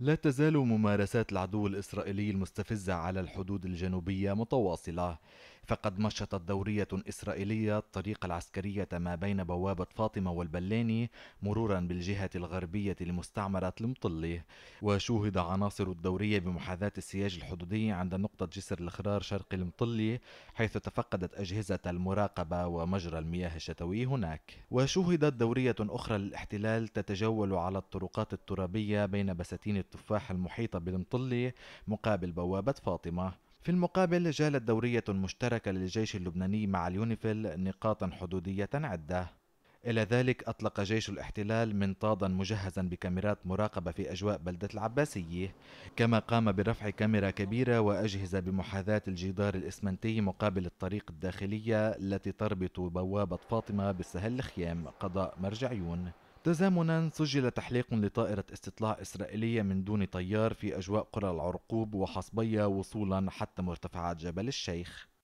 لا تزال ممارسات العدو الإسرائيلي المستفزة على الحدود الجنوبية متواصلة فقد مشطت دورية إسرائيلية الطريق العسكرية ما بين بوابة فاطمة والبلاني مرورا بالجهة الغربية لمستعمرة المطلي وشوهد عناصر الدورية بمحاذاة السياج الحدودي عند نقطة جسر الخرار شرق المطلي حيث تفقدت أجهزة المراقبة ومجرى المياه الشتوي هناك وشوهدت دورية أخرى للاحتلال تتجول على الطرقات الترابية بين بساتين التفاح المحيطة بالمطلي مقابل بوابة فاطمة في المقابل جالت دورية مشتركة للجيش اللبناني مع اليونيفيل نقاطا حدودية عدة إلى ذلك أطلق جيش الاحتلال منطادا مجهزا بكاميرات مراقبة في أجواء بلدة العباسية كما قام برفع كاميرا كبيرة وأجهزة بمحاذاة الجدار الإسمنتي مقابل الطريق الداخلية التي تربط بوابة فاطمة بالسهل الخيام قضاء مرجعيون تزامنا سجل تحليق لطائرة استطلاع إسرائيلية من دون طيار في أجواء قرى العرقوب وحصبية وصولا حتى مرتفعات جبل الشيخ